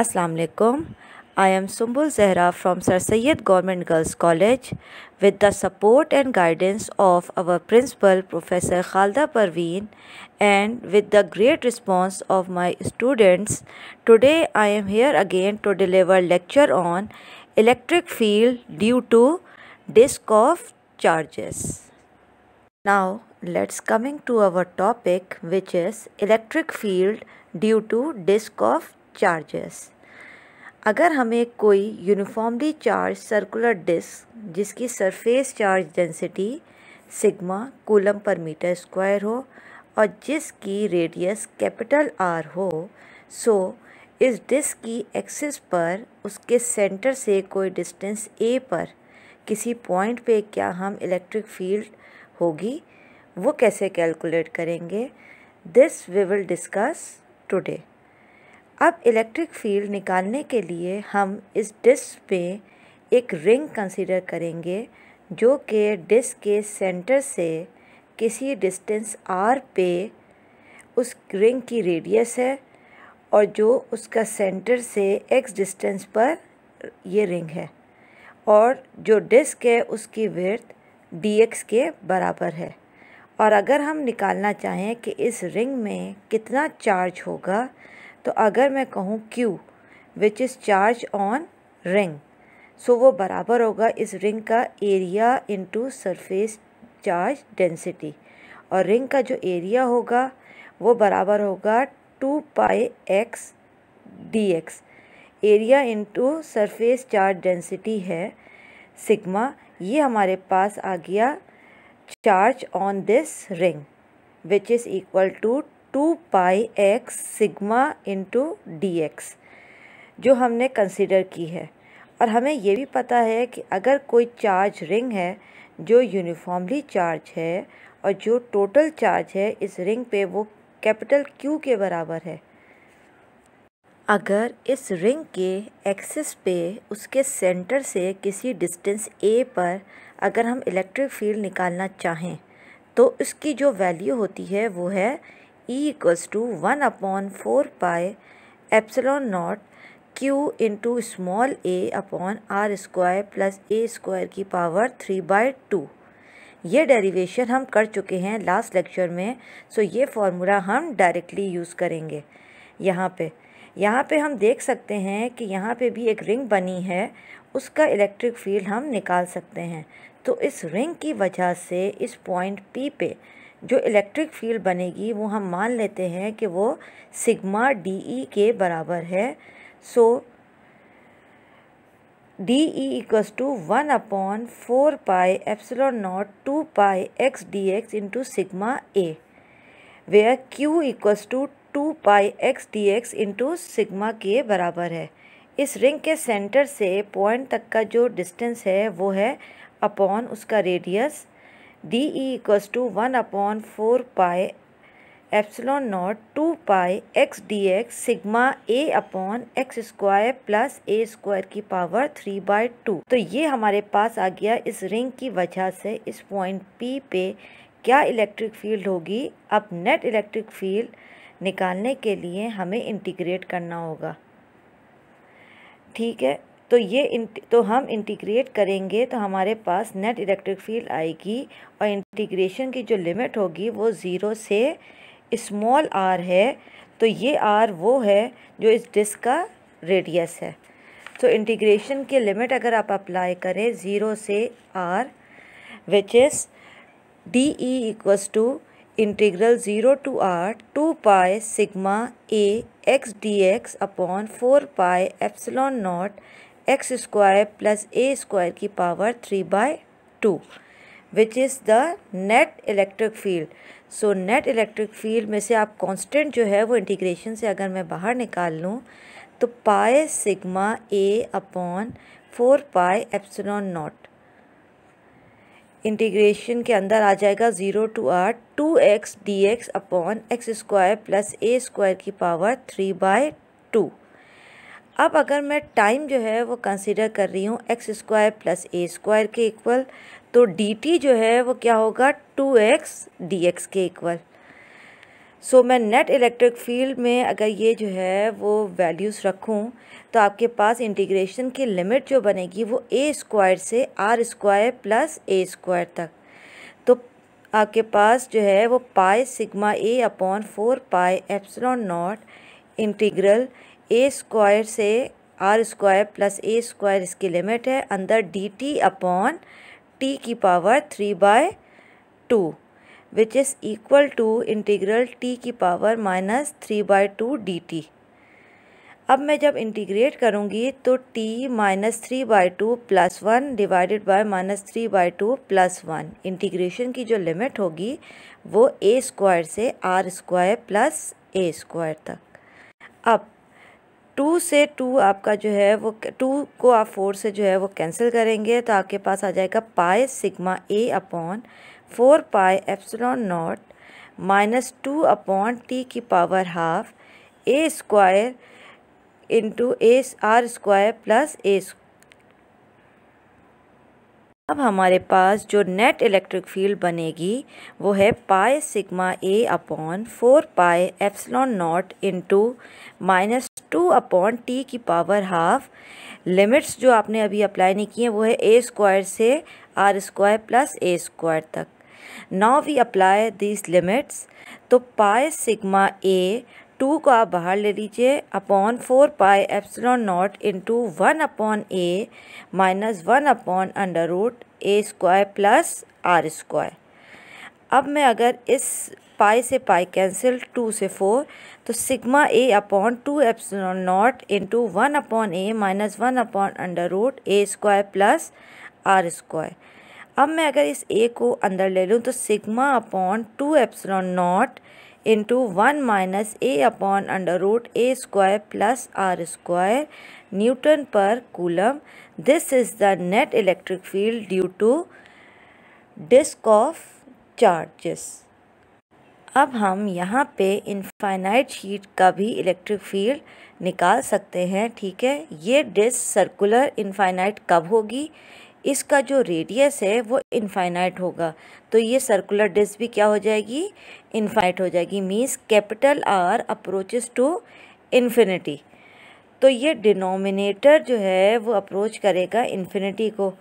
Assalamualaikum. alaikum. I am Sumbul Zehra from Sir Sayyid Government Girls College with the support and guidance of our principal Professor Khalda Parveen and with the great response of my students today I am here again to deliver lecture on electric field due to disk of charges. Now let's coming to our topic which is electric field due to disk of charges अगर हमें कोई uniformly charge circular disk जिसकी surface charge density sigma coulomb per metre square हो और जिसकी radius capital R हो सो इस disc की एक्सिस पर उसके सेंटर से कोई डिस्टेंस ए पर किसी पॉइंट पे क्या हम इलेक्ट्रिक फील्ड होगी वो कैसे कैलकुलेट करेंगे this we will discuss today अब इलेक्ट्रिक फील्ड निकालने के लिए हम इस डिस्क पे एक रिंग कंसीडर करेंगे जो कि डिस्क के सेंटर से किसी डिस्टेंस आर पे उस रिंग की रेडियस है और जो उसका सेंटर से एक्स डिस्टेंस पर ये रिंग है और जो डिस्क है उसकी विर्थ डी एक्स के बराबर है और अगर हम निकालना चाहें कि इस रिंग में कितना चार्ज होगा तो अगर मैं कहूँ Q which is charge on ring so वो बराबर होगा इस रिंग का area into surface charge density और रिंग का जो एरिया होगा वो बराबर होगा two pi x d x area into surface charge density है सिग्मा ये हमारे पास आ गया charge on this ring which is equal to two pi x sigma into d x जो हमने कंसिडर की है और हमें ये भी पता है कि अगर कोई चार्ज रिंग है जो यूनिफॉर्मली चार्ज है और जो टोटल चार्ज है इस रिंग पे वो कैपिटल क्यू के बराबर है अगर इस रिंग के एक्सिस पे उसके सेंटर से किसी डिस्टेंस ए पर अगर हम इलेक्ट्रिक फील्ड निकालना चाहें तो इसकी जो वैल्यू होती है वो है E equals to upon upon pi pi epsilon naught Q into small a upon R square plus a square की पावर थ्री बाय टू ये डेरिवेशन हम कर चुके हैं लास्ट लेक्चर में सो ये फार्मूला हम डायरेक्टली यूज़ करेंगे यहाँ पे यहाँ पे हम देख सकते हैं कि यहाँ पे भी एक रिंग बनी है उसका इलेक्ट्रिक फील्ड हम निकाल सकते हैं तो इस रिंग की वजह से इस पॉइंट पी पे जो इलेक्ट्रिक फील्ड बनेगी वो हम मान लेते हैं कि वो सिग्मा डी ई के बराबर है so d E equals to one upon four pi epsilon naught two pi x d x into sigma a वे Q equals to two pi x d x into sigma के बराबर है इस ring के centre से point तक का जो डिस्टेंस है वो है अपॉन उसका radius d E equals to one upon four pi epsilon naught two pi x d x sigma a upon x square plus a square की पावर थ्री बाय टू तो ये हमारे पास आ गया इस रिंग की वजह से इस पॉइंट पी पे क्या इलेक्ट्रिक फील्ड होगी अब नेट इलेक्ट्रिक फील्ड निकालने के लिए हमें इंटीग्रेट करना होगा ठीक है तो ये तो हम इंटीग्रेट करेंगे तो हमारे पास नेट इलेक्ट्रिक फील्ड आएगी और इंटीग्रेशन की जो लिमिट होगी वो ज़ीरो से स्मॉल आर है तो ये आर वो है जो इस डिस्क का रेडियस है तो इंटीग्रेशन की लिमिट अगर आप अप्लाई करें ज़ीरो से R which is d E equals to integral zero to R two pi sigma a x d x upon four pi epsilon naught x square plus a square की power three by two which is the net electric field so net electric field में से आप constant जो है वो integration से अगर मैं बाहर निकाल लूँ तो pi sigma a upon four pi epsilon naught integration के अंदर आ जाएगा zero to R two x d x upon x square plus a square की पावर थ्री बाय टू अब अगर मैं टाइम जो है वो कंसिडर कर रही हूँ x square plus a square के इक्वल तो डी टी जो है वो क्या होगा टू एक्स डी एक्स के इक्वल सो so, मैं नेट इलेक्ट्रिक फील्ड में अगर ये जो है वो वैल्यूज़ रखूँ तो आपके पास इंटीग्रेशन की लिमिट जो बनेगी वो ए स्क्वायर से are square plus a square तक तो आपके पास जो है वो pi sigma a upon four pi epsilon naught integral a square से are square plus a square इसकी लिमिट है अंदर डी टी अपॉन टी की power three by two which is equal to integral t की power minus three by two d t अब मैं जब integrate करूँगी तो T minus three by two plus one divided by minus three by two plus one integration की जो limit होगी वो ए स्क्वायर से are square plus a square तक अब टू से टू आपका जो है वो टू को आप फोर से जो है वो कैंसिल करेंगे तो आपके पास आ जाएगा pi sigma a upon four pi epsilon naught minus two upon t की power half a square into a R square plus a अब हमारे पास जो नेट इलेक्ट्रिक फील्ड बनेगी वो है pi sigma a upon four pi epsilon naught two minus two upon t की power half limits जो आपने अभी अप्लाई नहीं किए हैं वो है ए स्क्वायर से are square plus a square तक now we apply these limits तो पाए सिग्मा ए टू को आप बाहर ले लीजिए upon four pi epsilon naught into one upon a minus one upon under root a square plus r square अब मैं अगर इस पाई से पाई कैंसिल टू से फोर तो sigma a upon two epsilon naught into one upon a minus one upon under root a square plus r square अब मैं अगर इस ए को अंदर ले लूँ तो sigma upon two epsilon naught into one minus a upon under root a square plus r square newton per coulomb this is the net electric field due to disc of charges अब हम यहाँ पे infinite sheet का भी electric field निकाल सकते हैं ठीक है ये डिस्क सर्कुलर इनफाइनाइट कब होगी इसका जो रेडियस है वो इनफाइनाइट होगा तो ये सर्कुलर डिस्क भी क्या हो जाएगी इनफाइनाइट हो जाएगी means capital R approaches to infinity तो ये डिनोमिनेटर जो है वो अप्रोच करेगा इन्फिनिटी को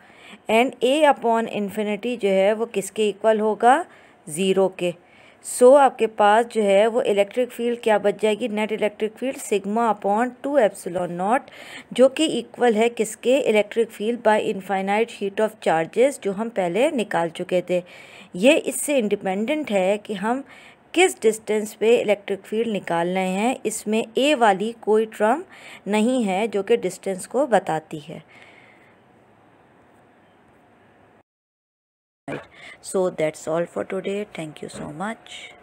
एंड ए अपॉन इन्फिनिटी जो है वो किसके इक्वल होगा ज़ीरो के सो so, आपके पास जो है वो इलेक्ट्रिक फील्ड क्या बच जाएगी net electric field sigma upon two epsilon naught जो कि इक्वल है किसके electric field by infinite sheet of charges जो हम पहले निकाल चुके थे ये इससे इंडिपेंडेंट है कि हम किस डिस्टेंस पे इलेक्ट्रिक फील्ड निकाल रहे हैं इसमें ए वाली कोई ट्रम नहीं है जो कि डिस्टेंस को बताती है so that's all for today thank you so much